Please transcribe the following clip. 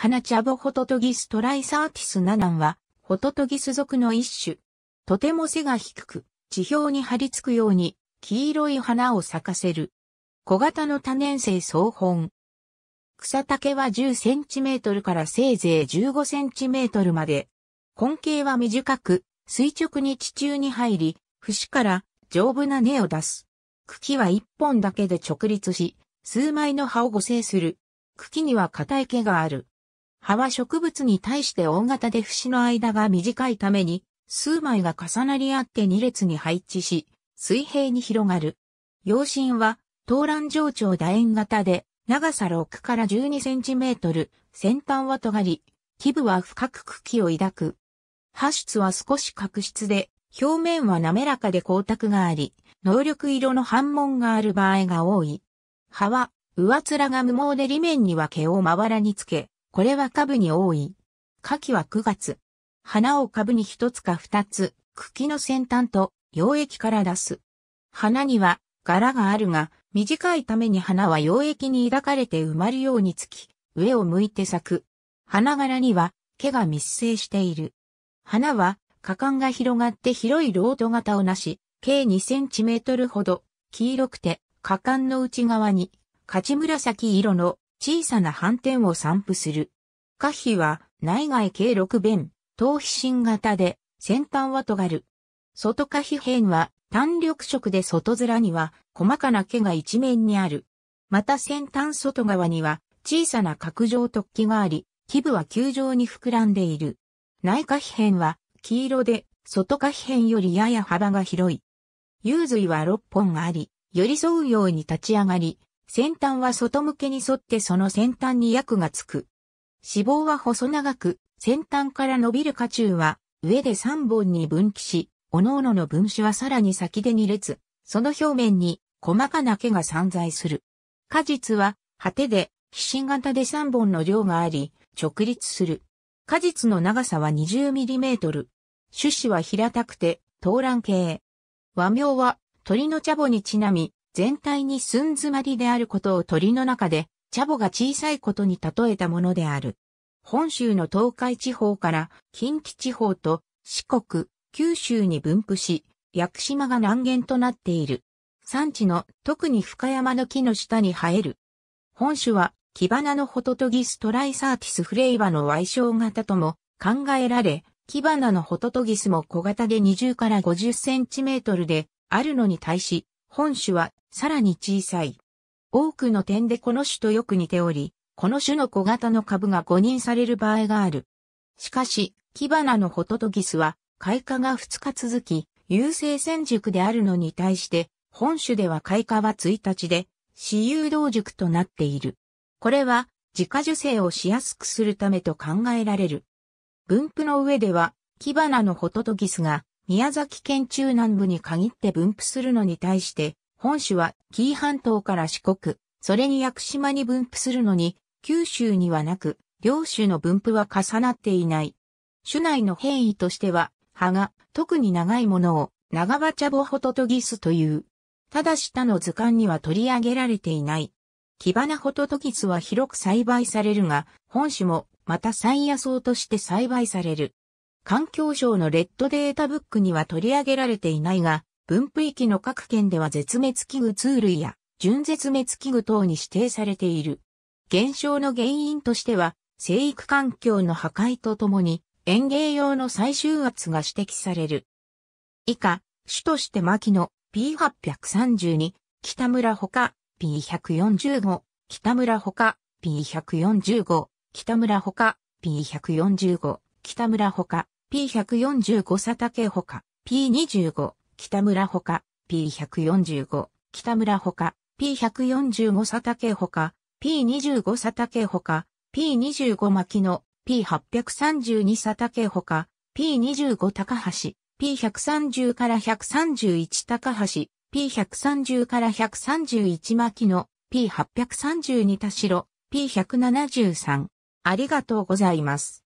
花茶ボホトトギストライサーティスナナンは、ホトトギス属の一種。とても背が低く、地表に張り付くように、黄色い花を咲かせる。小型の多年生草本。草丈は10センチメートルからせいぜい15センチメートルまで。根茎は短く、垂直に地中に入り、節から丈夫な根を出す。茎は1本だけで直立し、数枚の葉を護生する。茎には硬い毛がある。葉は植物に対して大型で節の間が短いために、数枚が重なり合って2列に配置し、水平に広がる。葉心は、東蘭上長楕円型で、長さ6から12センチメートル、先端は尖り、基部は深く茎を抱く。葉質は少し角質で、表面は滑らかで光沢があり、能力色の反紋がある場合が多い。葉は、上面が無毛で裏面には毛をまばらにつけ、これは株に多い。夏季は9月。花を株に一つか二つ、茎の先端と溶液から出す。花には柄があるが、短いために花は溶液に抱かれて埋まるようにつき、上を向いて咲く。花柄には毛が密生している。花は果敢が広がって広いロード型をなし、計2センチメートルほど、黄色くて、果敢の内側に、勝ち紫色の小さな斑点を散布する。下皮は内外計6弁、頭皮芯型で、先端は尖る。外下皮辺は単緑色で外面には細かな毛が一面にある。また先端外側には小さな角状突起があり、基部は球状に膨らんでいる。内下皮辺は黄色で、外下皮辺よりやや幅が広い。幽髄は6本あり、寄り添うように立ち上がり、先端は外向けに沿ってその先端に薬がつく。脂肪は細長く、先端から伸びる下中は、上で3本に分岐し、各々の分子はさらに先で2列、その表面に細かな毛が散在する。果実は、果てで、皮疹型で3本の量があり、直立する。果実の長さは 20mm。種子は平たくて、頭卵系。和名は、鳥の茶穂にちなみ、全体に寸詰まりであることを鳥の中で、チャボが小さいことに例えたものである。本州の東海地方から近畿地方と四国、九州に分布し、屋久島が南限となっている。産地の特に深山の木の下に生える。本種はキバナのホトトギストライサーティスフレイバの矮小型とも考えられ、キバナのホトトギスも小型で20から50センチメートルであるのに対し、本種はさらに小さい。多くの点でこの種とよく似ており、この種の小型の株が誤認される場合がある。しかし、キバナのホトトギスは、開花が2日続き、優生戦熟であるのに対して、本種では開花は1日で、私有動熟となっている。これは、自家受精をしやすくするためと考えられる。分布の上では、キバナのホトトギスが、宮崎県中南部に限って分布するのに対して、本州は紀伊半島から四国、それに屋久島に分布するのに、九州にはなく、両種の分布は重なっていない。種内の変異としては、葉が特に長いものを長葉茶ボホトトギスという。ただ下の図鑑には取り上げられていない。キバナホトトギスは広く栽培されるが、本種もまた山野草として栽培される。環境省のレッドデータブックには取り上げられていないが、分布域の各県では絶滅危惧通類や準絶滅危惧等に指定されている。減少の原因としては、生育環境の破壊とともに、園芸用の最終圧が指摘される。以下、種として牧野 P832、北村ほか P145、北村ほか P145、北村ほか P145、北村ほか P145 佐竹ほか P25、北村ほか、P145、北村ほか、P145 佐竹ほか、P25 佐竹ほか、P25 牧野、P832 佐竹ほか、P25 高橋、P130 から131高橋、P130 から131牧野、P832 田代、P173。ありがとうございます。